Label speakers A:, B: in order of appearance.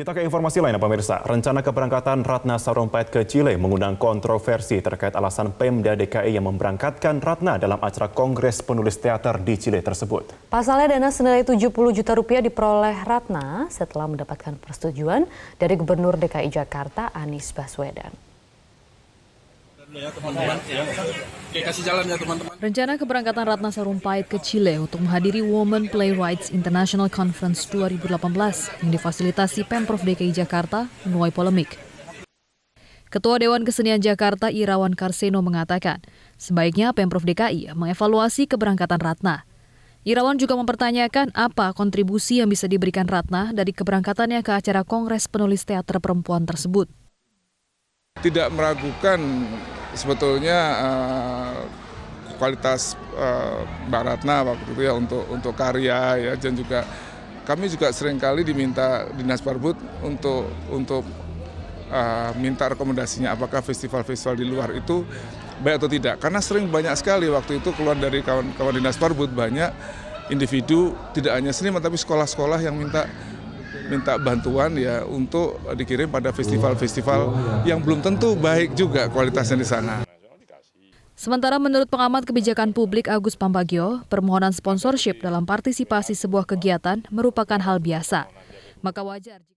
A: Kita ke informasi lain, ya, pemirsa. Rencana keberangkatan Ratna Sarumpait ke Chile mengundang kontroversi terkait alasan Pemda DKI yang memberangkatkan Ratna dalam acara Kongres Penulis Teater di Chile tersebut.
B: Pasalnya dana senilai 70 juta rupiah diperoleh Ratna setelah mendapatkan persetujuan dari Gubernur DKI Jakarta Anies Baswedan.
C: Rencana keberangkatan Ratna Sarumpait ke Chile untuk menghadiri Women Playwrights International Conference 2018 yang difasilitasi Pemprov DKI Jakarta menuai polemik. Ketua Dewan Kesenian Jakarta Irawan Karseno mengatakan, sebaiknya Pemprov DKI mengevaluasi keberangkatan Ratna. Irawan juga mempertanyakan apa kontribusi yang bisa diberikan Ratna dari keberangkatannya ke acara Kongres Penulis Teater Perempuan tersebut.
A: Tidak meragukan sebetulnya uh, kualitas uh, Mbak waktu itu ya untuk untuk karya ya dan juga kami juga seringkali diminta dinas Parbud untuk untuk uh, minta rekomendasinya apakah festival-festival di luar itu baik atau tidak karena sering banyak sekali waktu itu keluar dari kawan-kawan dinas Parbud banyak individu tidak hanya seniman tapi sekolah-sekolah yang minta minta bantuan ya untuk dikirim pada festival-festival yang belum tentu baik juga kualitasnya di
C: sana. Sementara menurut pengamat kebijakan publik Agus Pambagio, permohonan sponsorship dalam partisipasi sebuah kegiatan merupakan hal biasa. Maka wajar